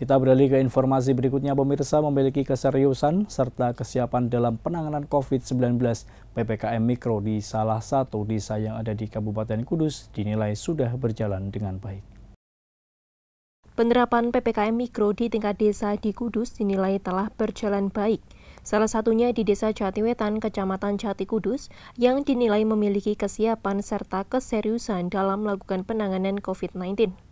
Kita beralih ke informasi berikutnya, pemirsa memiliki keseriusan serta kesiapan dalam penanganan COVID-19. PPKM Mikro di salah satu desa yang ada di Kabupaten Kudus dinilai sudah berjalan dengan baik. Penerapan PPKM Mikro di tingkat desa di Kudus dinilai telah berjalan baik. Salah satunya di Desa Jatiwetan, Kecamatan Jati Kudus, yang dinilai memiliki kesiapan serta keseriusan dalam melakukan penanganan COVID-19.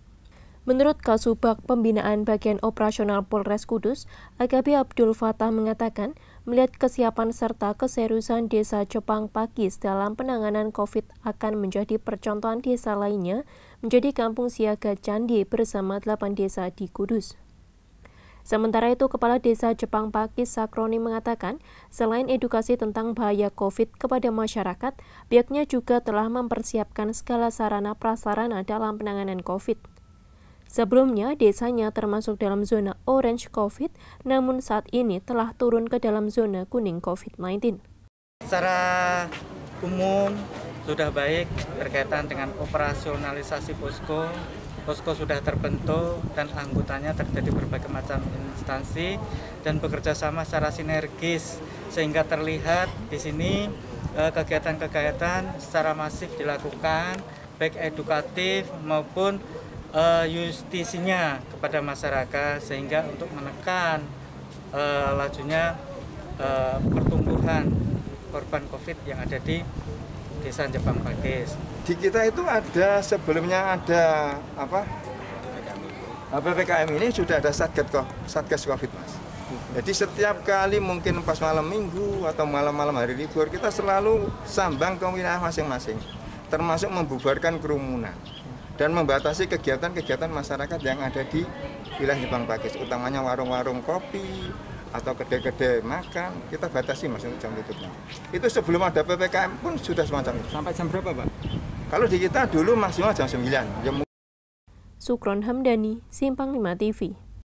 Menurut Kasubag Pembinaan Bagian Operasional Polres Kudus, AKB Abdul Fatah mengatakan, melihat kesiapan serta keseriusan desa Jepang Pakis dalam penanganan COVID akan menjadi percontohan desa lainnya menjadi kampung siaga candi bersama 8 desa di Kudus. Sementara itu, Kepala Desa Jepang Pakis Sakroni mengatakan, selain edukasi tentang bahaya COVID kepada masyarakat, pihaknya juga telah mempersiapkan segala sarana prasarana dalam penanganan COVID. Sebelumnya, desanya termasuk dalam zona orange COVID, namun saat ini telah turun ke dalam zona kuning COVID-19. Secara umum sudah baik berkaitan dengan operasionalisasi posko. Posko sudah terbentuk dan anggotanya terjadi berbagai macam instansi dan bekerja sama secara sinergis sehingga terlihat di sini eh, kegiatan-kegiatan secara masif dilakukan baik edukatif maupun uh, justisinya kepada masyarakat sehingga untuk menekan uh, lajunya uh, pertumbuhan korban COVID yang ada di Desa Jepang Pakis. Di kita itu ada sebelumnya ada apa? PPKM ini sudah ada satgas satgas Covid, Mas. Jadi setiap kali mungkin pas malam minggu atau malam-malam hari libur kita selalu sambang ke wilayah masing-masing, termasuk membubarkan kerumunan dan membatasi kegiatan-kegiatan masyarakat yang ada di wilayah Jepang Pakis, utamanya warung-warung kopi atau kedai-kedai makan, kita batasi mas untuk jam tutupnya. Itu sebelum ada PPKM pun sudah semacam itu. Sampai jam berapa, Pak? Kalau di kita dulu maksimal jam 9. Jam... Ya, Sukron Hamdani, Simpang 5 TV.